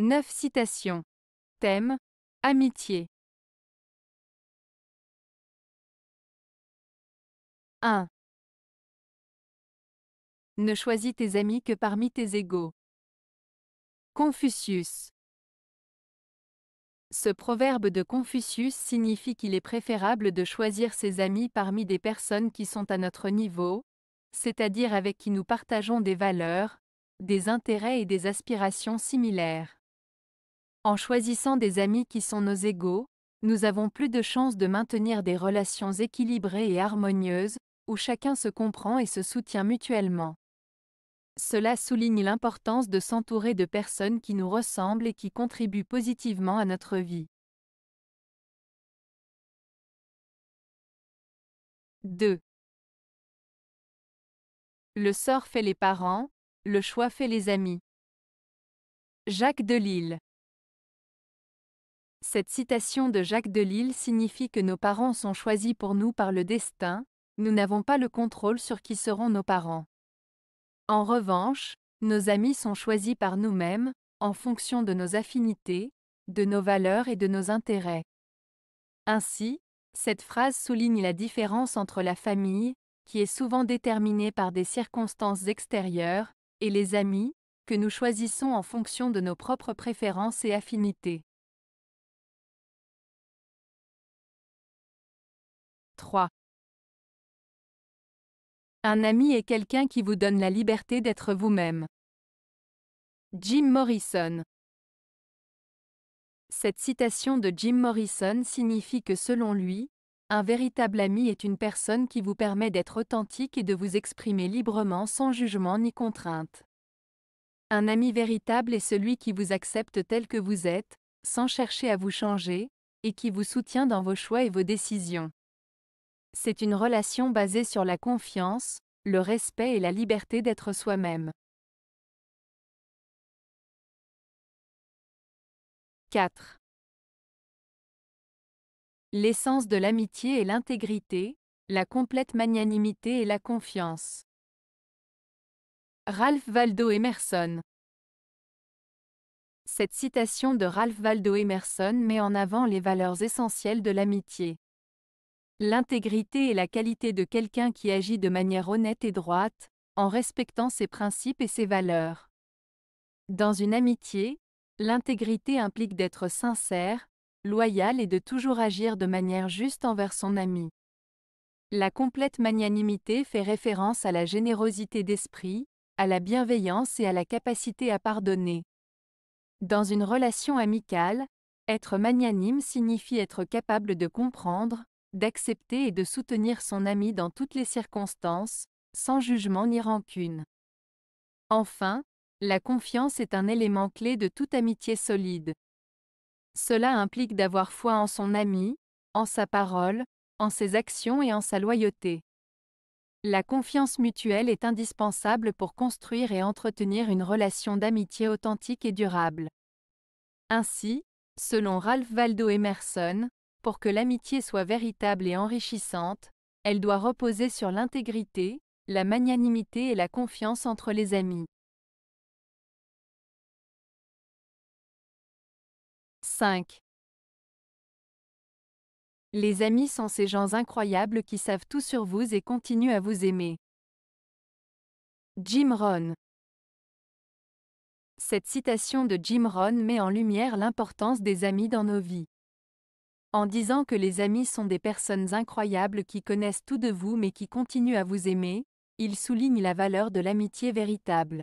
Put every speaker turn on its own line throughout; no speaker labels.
9 citations. Thème Amitié. 1. Ne choisis tes amis que parmi tes égaux. Confucius.
Ce proverbe de Confucius signifie qu'il est préférable de choisir ses amis parmi des personnes qui sont à notre niveau, c'est-à-dire avec qui nous partageons des valeurs, des intérêts et des aspirations similaires. En choisissant des amis qui sont nos égaux, nous avons plus de chances de maintenir des relations équilibrées et harmonieuses, où chacun se comprend et se soutient mutuellement. Cela souligne
l'importance de s'entourer de personnes qui nous ressemblent et qui contribuent positivement à notre vie. 2. Le sort fait les parents, le choix fait les amis. Jacques Delille
cette citation de Jacques Delille signifie que nos parents sont choisis pour nous par le destin, nous n'avons pas le contrôle sur qui seront nos parents. En revanche, nos amis sont choisis par nous-mêmes, en fonction de nos affinités, de nos valeurs et de nos intérêts. Ainsi, cette phrase souligne la différence entre la famille, qui est souvent déterminée par des circonstances extérieures, et les
amis, que nous choisissons en fonction de nos propres préférences et affinités. Un ami est quelqu'un qui vous donne la liberté d'être vous-même. Jim Morrison. Cette
citation de Jim Morrison signifie que selon lui, un véritable ami est une personne qui vous permet d'être authentique et de vous exprimer librement sans jugement ni contrainte. Un ami véritable est celui qui vous accepte tel que vous êtes, sans chercher à vous changer, et qui vous soutient dans vos choix et vos décisions. C'est une relation
basée sur la confiance, le respect et la liberté d'être soi-même. 4. L'essence de l'amitié est l'intégrité, la
complète magnanimité et la confiance. Ralph Waldo Emerson Cette citation de Ralph Waldo Emerson met en avant les valeurs essentielles de l'amitié. L'intégrité est la qualité de quelqu'un qui agit de manière honnête et droite, en respectant ses principes et ses valeurs. Dans une amitié, l'intégrité implique d'être sincère, loyal et de toujours agir de manière juste envers son ami. La complète magnanimité fait référence à la générosité d'esprit, à la bienveillance et à la capacité à pardonner. Dans une relation amicale, être magnanime signifie être capable de comprendre, d'accepter et de soutenir son ami dans toutes les circonstances, sans jugement ni rancune. Enfin, la confiance est un élément clé de toute amitié solide. Cela implique d'avoir foi en son ami, en sa parole, en ses actions et en sa loyauté. La confiance mutuelle est indispensable pour construire et entretenir une relation d'amitié authentique et durable. Ainsi, selon Ralph Waldo Emerson, pour que l'amitié soit véritable et enrichissante, elle doit
reposer sur l'intégrité, la magnanimité et la confiance entre les amis. 5. Les amis sont ces gens incroyables qui savent tout sur vous et continuent à vous aimer. Jim Rohn
Cette citation de Jim Rohn met en lumière l'importance des amis dans nos vies en disant que les amis sont des personnes incroyables qui connaissent tout de vous mais qui continuent à vous aimer, il souligne la valeur de l'amitié véritable.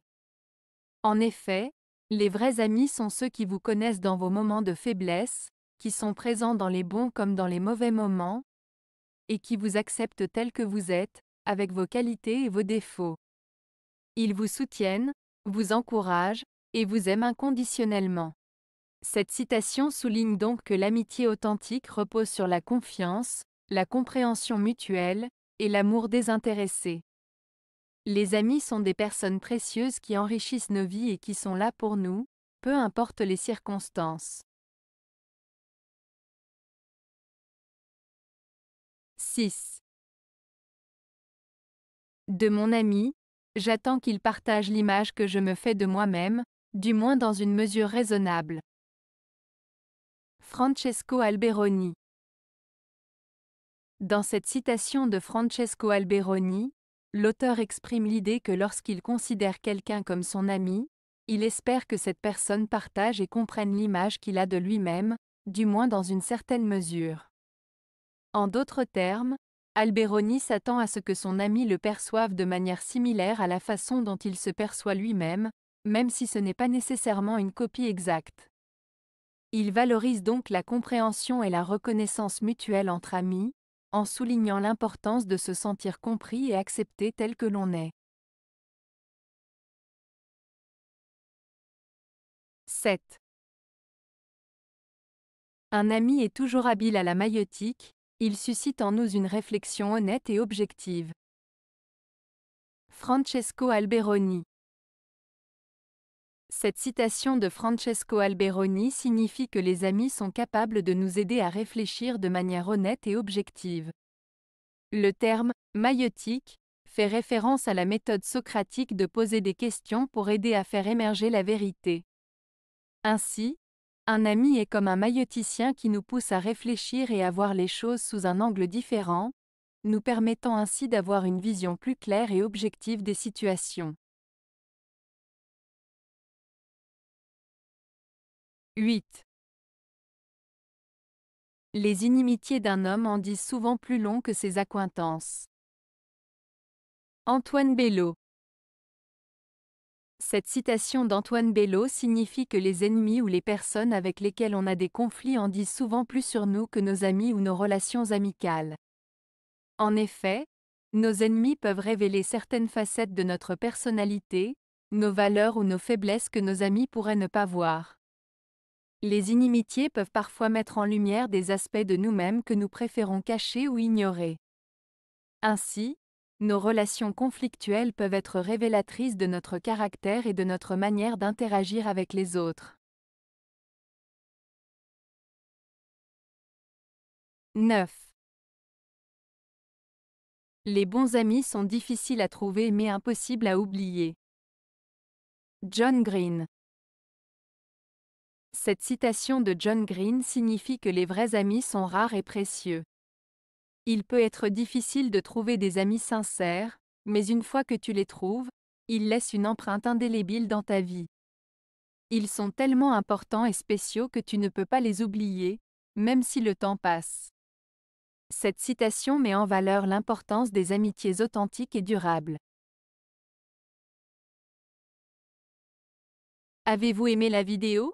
En effet, les vrais amis sont ceux qui vous connaissent dans vos moments de faiblesse, qui sont présents dans les bons comme dans les mauvais moments, et qui vous acceptent tel que vous êtes, avec vos qualités et vos défauts. Ils vous soutiennent, vous encouragent, et vous aiment inconditionnellement. Cette citation souligne donc que l'amitié authentique repose sur la confiance, la compréhension mutuelle et l'amour désintéressé. Les amis sont des personnes précieuses qui enrichissent
nos vies et qui sont là pour nous, peu importe les circonstances. 6. De mon ami, j'attends qu'il partage l'image que je me
fais de moi-même, du moins dans une mesure raisonnable. Francesco Alberoni. Dans cette citation de Francesco Alberoni, l'auteur exprime l'idée que lorsqu'il considère quelqu'un comme son ami, il espère que cette personne partage et comprenne l'image qu'il a de lui-même, du moins dans une certaine mesure. En d'autres termes, Alberoni s'attend à ce que son ami le perçoive de manière similaire à la façon dont il se perçoit lui-même, même si ce n'est pas nécessairement une copie exacte. Il valorise donc la compréhension et la reconnaissance mutuelle entre amis, en soulignant l'importance de se
sentir compris et accepté tel que l'on est. 7. Un ami est toujours habile à la maïotique, il suscite en nous une réflexion honnête et
objective. Francesco Alberoni cette citation de Francesco Alberoni signifie que les amis sont capables de nous aider à réfléchir de manière honnête et objective. Le terme maïotique fait référence à la méthode socratique de poser des questions pour aider à faire émerger la vérité. Ainsi, un ami est comme un maïoticien qui nous pousse à réfléchir et à voir les choses sous un angle différent, nous permettant
ainsi d'avoir une vision plus claire et objective des situations. 8. Les inimitiés d'un homme en disent souvent plus long que ses accointances. Antoine Bello Cette
citation d'Antoine Bello signifie que les ennemis ou les personnes avec lesquelles on a des conflits en disent souvent plus sur nous que nos amis ou nos relations amicales. En effet, nos ennemis peuvent révéler certaines facettes de notre personnalité, nos valeurs ou nos faiblesses que nos amis pourraient ne pas voir. Les inimitiés peuvent parfois mettre en lumière des aspects de nous-mêmes que nous préférons cacher ou ignorer. Ainsi, nos relations conflictuelles peuvent être révélatrices de notre caractère et de notre
manière d'interagir avec les autres. 9. Les bons amis sont difficiles à trouver mais impossibles à oublier.
John Green cette citation de John Green signifie que les vrais amis sont rares et précieux. Il peut être difficile de trouver des amis sincères, mais une fois que tu les trouves, ils laissent une empreinte indélébile dans ta vie. Ils sont tellement importants et spéciaux que tu ne peux pas les oublier, même si le temps passe. Cette citation met en valeur l'importance des
amitiés authentiques et durables. Avez-vous aimé la vidéo